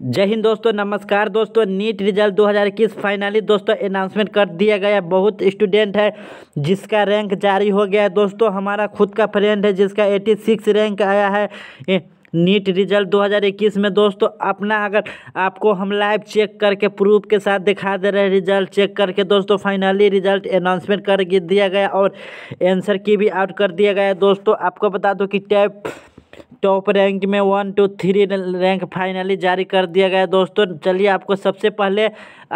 जय हिंद दोस्तों नमस्कार दोस्तों नीट रिजल्ट 2021 फाइनली दोस्तों अनाउंसमेंट कर दिया गया बहुत स्टूडेंट है जिसका रैंक जारी हो गया है दोस्तों हमारा खुद का फ्रेंड है जिसका 86 रैंक आया है नीट रिजल्ट 2021 में दोस्तों अपना अगर आपको हम लाइव चेक करके प्रूफ के साथ दिखा दे रहे हैं रिजल्ट चेक करके दोस्तों फाइनली रिजल्ट अनाउंसमेंट कर दिया गया और आंसर की भी आउट कर दिया गया दोस्तों आपको बता दो कि टैप टॉप रैंक में one two three rank finally जारी कर दिया गया दोस्तों चलिए आपको सबसे पहले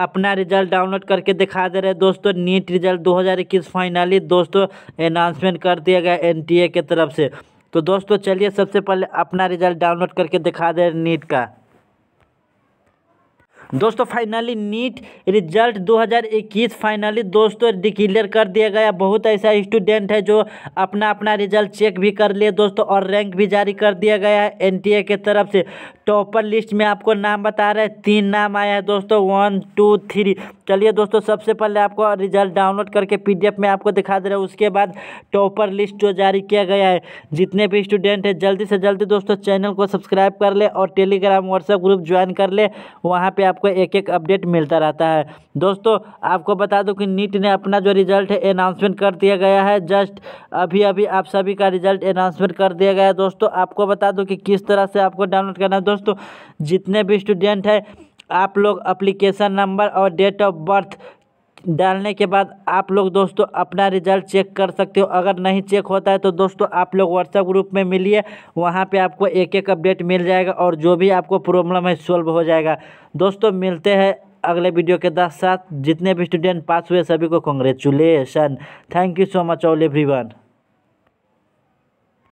अपना रिजल्ट डाउनलोड करके दिखा दे रहे दोस्तों नीट रिजल्ट 2021 फाइनली दोस्तों अनाउंसमेंट कर दिया गया ए की तरफ से तो दोस्तों चलिए सबसे पहले अपना रिजल्ट डाउनलोड करके दिखा दे रहे नीट का दोस्तों फाइनली नीट रिजल्ट 2021 फाइनली दोस्तों डिक्लेयर कर दिया गया बहुत ऐसा स्टूडेंट है जो अपना अपना रिजल्ट चेक भी कर लिए दोस्तों और रैंक भी जारी कर दिया गया है एन के तरफ से टॉपर लिस्ट में आपको नाम बता रहे हैं तीन नाम आया है दोस्तों वन टू थ्री चलिए दोस्तों सबसे पहले आपको रिजल्ट डाउनलोड करके पी में आपको दिखा दे रहे हैं उसके बाद टॉपर लिस्ट जो जारी किया गया है जितने भी स्टूडेंट हैं जल्दी से जल्दी दोस्तों चैनल को सब्सक्राइब कर ले और टेलीग्राम व्हाट्सएप ग्रुप ज्वाइन कर ले वहाँ पर आप आपको एक एक अपडेट मिलता रहता है दोस्तों आपको बता दूं कि नीट ने अपना जो रिजल्ट है अनाउंसमेंट कर दिया गया है जस्ट अभी अभी आप सभी का रिजल्ट अनाउंसमेंट कर दिया गया है दोस्तों आपको बता दूं कि किस तरह से आपको डाउनलोड करना है दोस्तों जितने भी स्टूडेंट हैं आप लोग अप्लीकेशन नंबर और डेट ऑफ बर्थ डालने के बाद आप लोग दोस्तों अपना रिजल्ट चेक कर सकते हो अगर नहीं चेक होता है तो दोस्तों आप लोग व्हाट्सएप ग्रुप में मिलिए वहाँ पे आपको एक एक अपडेट मिल जाएगा और जो भी आपको प्रॉब्लम है सॉल्व हो जाएगा दोस्तों मिलते हैं अगले वीडियो के साथ जितने भी स्टूडेंट पास हुए सभी को congratulation thank you so much all every